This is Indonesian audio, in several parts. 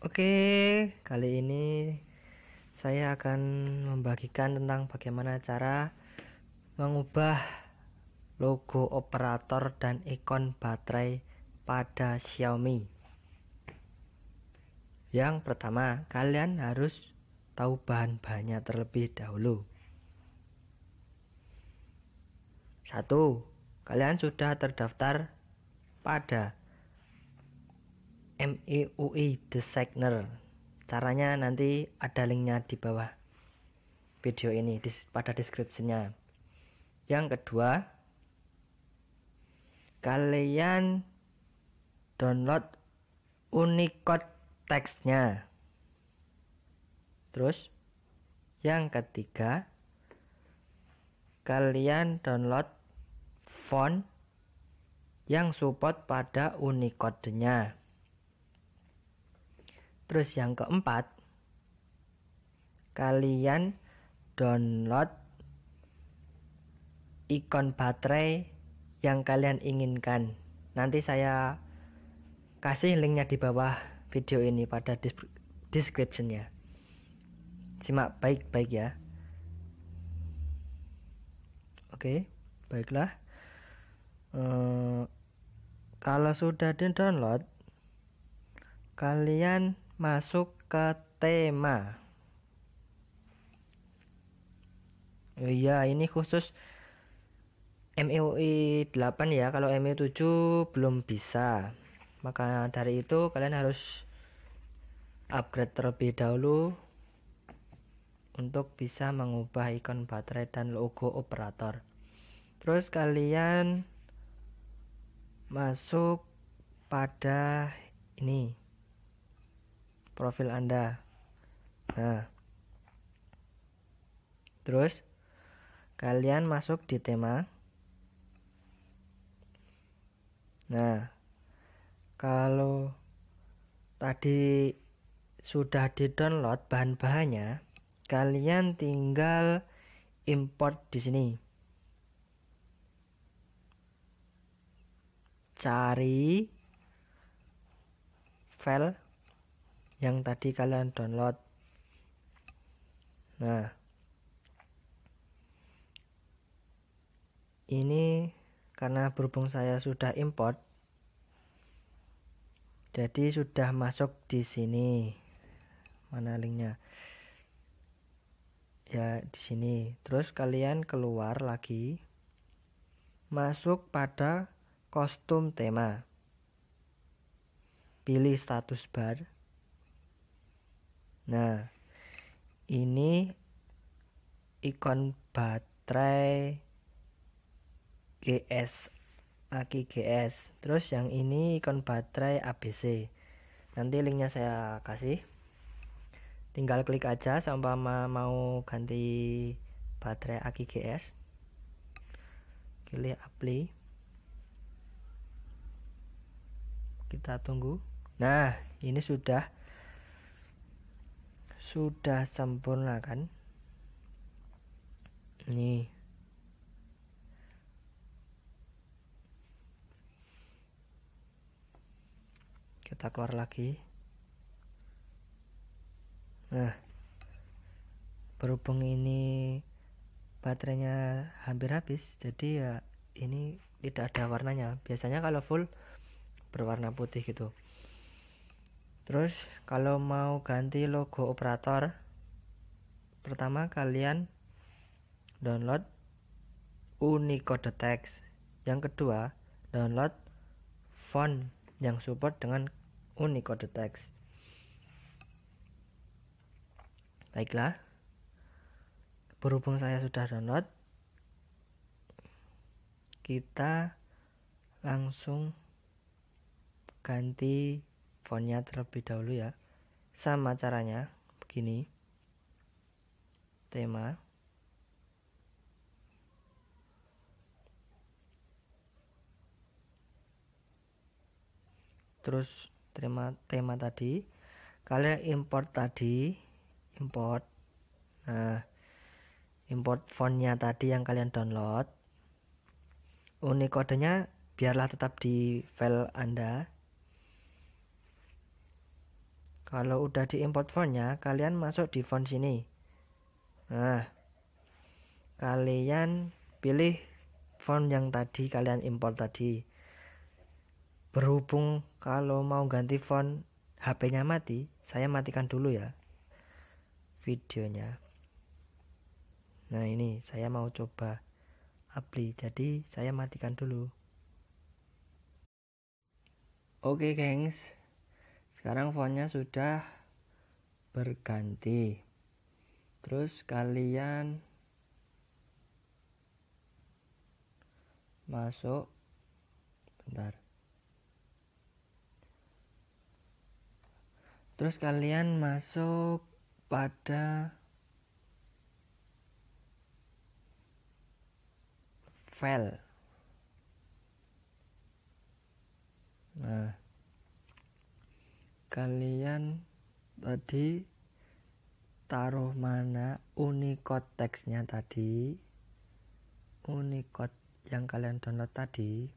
Oke, kali ini saya akan membagikan tentang bagaimana cara mengubah logo operator dan ikon baterai pada Xiaomi. Yang pertama, kalian harus tahu bahan-bahannya terlebih dahulu. Satu, kalian sudah terdaftar pada MEUI Designer caranya nanti ada linknya di bawah video ini dis pada deskripsinya yang kedua kalian download Unicode teksnya terus yang ketiga kalian download font yang support pada Unicode-nya. Terus yang keempat, kalian download ikon baterai yang kalian inginkan. Nanti saya kasih linknya di bawah video ini pada descriptionnya. Simak baik-baik ya. Oke, baiklah. Uh, kalau sudah di download, kalian masuk ke tema. Iya, ini khusus MIUI 8 ya. Kalau MIUI 7 belum bisa. Maka dari itu kalian harus upgrade terlebih dahulu untuk bisa mengubah ikon baterai dan logo operator. Terus kalian masuk pada ini profil Anda. Nah. Terus kalian masuk di tema. Nah, kalau tadi sudah di-download bahan-bahannya, kalian tinggal import di sini. Cari file yang tadi kalian download. Nah, ini karena berhubung saya sudah import, jadi sudah masuk di sini. Mana linknya? Ya, di sini. Terus kalian keluar lagi, masuk pada kostum tema, pilih status bar Nah, ini ikon baterai GS Aki GS. Terus yang ini ikon baterai ABC. Nanti linknya saya kasih. Tinggal klik aja seumpama mau ganti baterai Aki GS. Pilih apply. Kita tunggu. Nah, ini sudah sudah sempurna kan ini kita keluar lagi nah berhubung ini baterainya hampir habis jadi ya ini tidak ada warnanya biasanya kalau full berwarna putih gitu Terus kalau mau ganti logo operator, pertama kalian download Unicode Text. Yang kedua, download font yang support dengan Unicode Text. Baiklah. Berhubung saya sudah download, kita langsung ganti fontnya terlebih dahulu ya sama caranya begini tema terus tema tema tadi kalian import tadi import nah import fontnya tadi yang kalian download nya biarlah tetap di file anda kalau udah di import fontnya, kalian masuk di font sini. Nah, kalian pilih font yang tadi kalian import tadi. Berhubung kalau mau ganti font HP-nya mati, saya matikan dulu ya videonya. Nah, ini saya mau coba apply. Jadi, saya matikan dulu. Oke, okay, gengs. Sekarang fontnya sudah berganti. Terus kalian masuk bentar. Terus kalian masuk pada file. Nah, kalian tadi taruh mana Unicode teksnya tadi Unicode yang kalian download tadi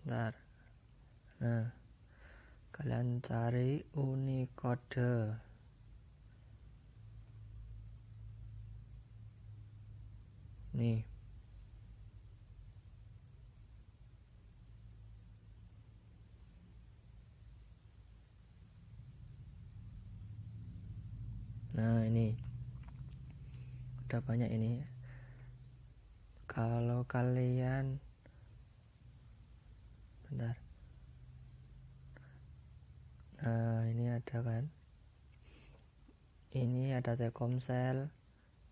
bentar nah kalian cari Unicode nih nah ini udah banyak ini kalau kalian bentar nah ini ada kan ini ada Telkomsel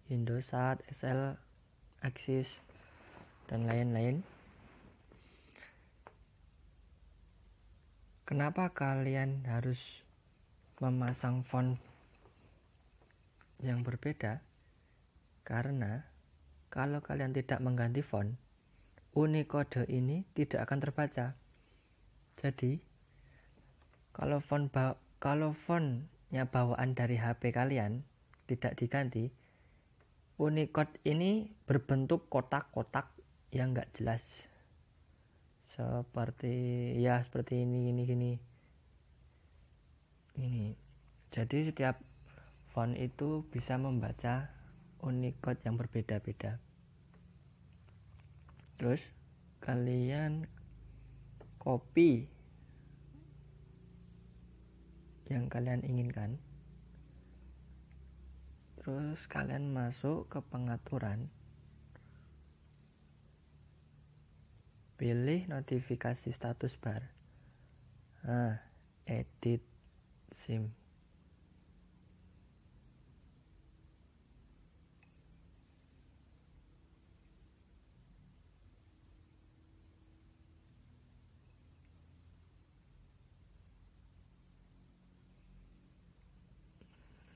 Indosat SL Axis dan lain-lain kenapa kalian harus memasang font yang berbeda karena kalau kalian tidak mengganti font, unicode ini tidak akan terbaca. Jadi, kalau font ba kalau fontnya bawaan dari HP kalian tidak diganti, Unicode ini berbentuk kotak-kotak yang nggak jelas. Seperti ya seperti ini ini gini. Ini. Jadi setiap font itu bisa membaca Unicode yang berbeda-beda. Terus kalian copy yang kalian inginkan. Terus kalian masuk ke pengaturan. Pilih notifikasi status bar. Nah, edit SIM.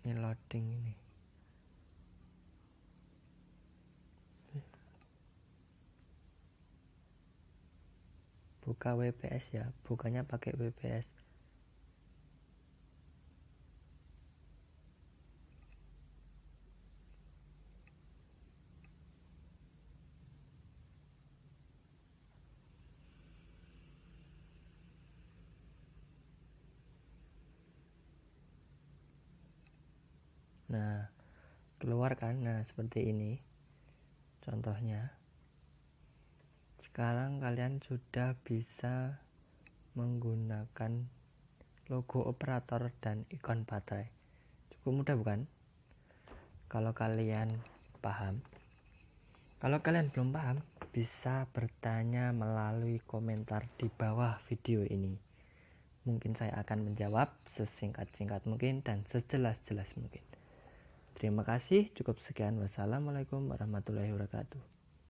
ini loading ini buka WPS ya bukanya pakai WPS nah keluar kan nah seperti ini contohnya sekarang kalian sudah bisa menggunakan logo operator dan ikon baterai cukup mudah bukan kalau kalian paham kalau kalian belum paham bisa bertanya melalui komentar di bawah video ini mungkin saya akan menjawab sesingkat-singkat mungkin dan sejelas-jelas mungkin Terima kasih, cukup sekian. Wassalamualaikum warahmatullahi wabarakatuh.